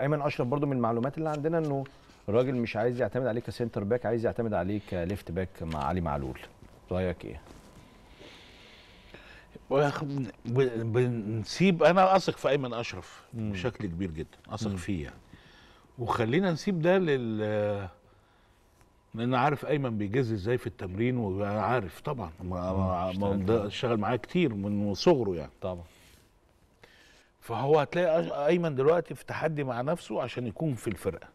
ايمن اشرف برضو من المعلومات اللي عندنا انه الراجل مش عايز يعتمد عليه كسنتر باك عايز يعتمد عليه كليفت باك مع علي معلول رايك ايه بنسيب انا اثق في ايمن اشرف مم. بشكل كبير جدا اثق فيه يعني وخلينا نسيب ده لل لان عارف ايمن بيجز ازاي في التمرين وعارف طبعا اشتغل معاه كتير من صغره يعني طبعا فهو هتلاقي ايمن دلوقتي في تحدي مع نفسه عشان يكون في الفرقه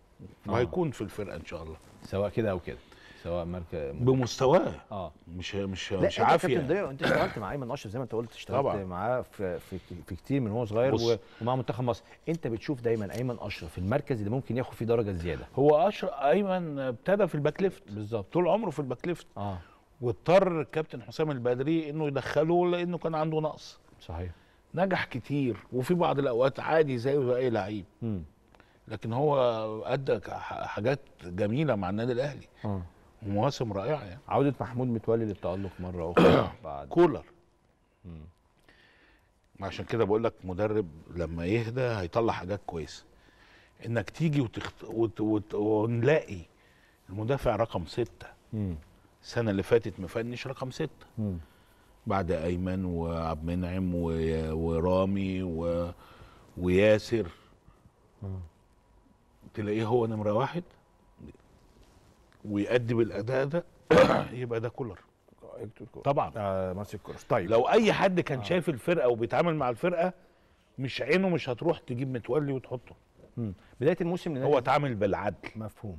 آه. وهيكون في الفرقه ان شاء الله سواء كده او كده سواء مركز بمستواه اه مش مش مش عافيه انت انت اشتغلت مع ايمن اشرف زي ما انت قلت اشتغلت معاه في, في في كتير من هو صغير ومع منتخب مصر انت بتشوف دايما ايمن اشرف المركز اللي ممكن ياخد فيه درجه زياده هو اشرف ايمن ابتدى في الباك ليفت بالظبط طول عمره في الباك ليفت اه واضطر الكابتن حسام البدري انه يدخله لانه كان عنده نقص صحيح نجح كتير وفي بعض الاوقات عادي زيه اي لعيب لكن هو ادى حاجات جميله مع النادي الاهلي آه. مواسم رائعه يعني عوده محمود متولي للتالق مره اخرى بعد كولر ما عشان كده بقول لك مدرب لما يهدى هيطلع حاجات كويسه انك تيجي وتخت... وت... وت... ونلاقي المدافع رقم ستة السنه اللي فاتت مفنش رقم ستة مم. بعد ايمن وعبد المنعم ورامي و... وياسر تلاقيه هو نمره واحد ويأدي بالاداء ده يبقى ده كولر طبعا آه ماسك كروس طيب لو اي حد كان آه. شايف الفرقه وبيتعامل مع الفرقه مش عينه مش هتروح تجيب متولي وتحطه مم. بدايه الموسم هو اتعامل بالعدل مفهوم